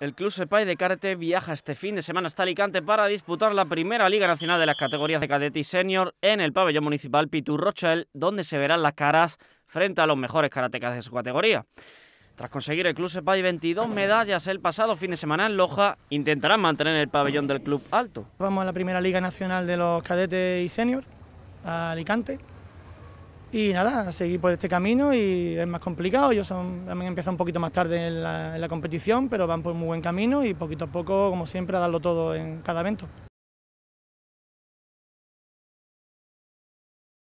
El Club Sepay de Karate viaja este fin de semana hasta Alicante para disputar la primera Liga Nacional de las categorías de cadete y senior en el pabellón municipal Rochel... donde se verán las caras frente a los mejores karatecas de su categoría. Tras conseguir el Club Sepay 22 medallas el pasado fin de semana en Loja, intentarán mantener el pabellón del club alto. Vamos a la primera Liga Nacional de los Cadetes y Senior, a Alicante, y nada, seguir por este camino y es más complicado. ...yo son, también empiezan un poquito más tarde en la, competición, pero van por un muy buen camino y poquito a poco, como siempre, a darlo todo en cada evento.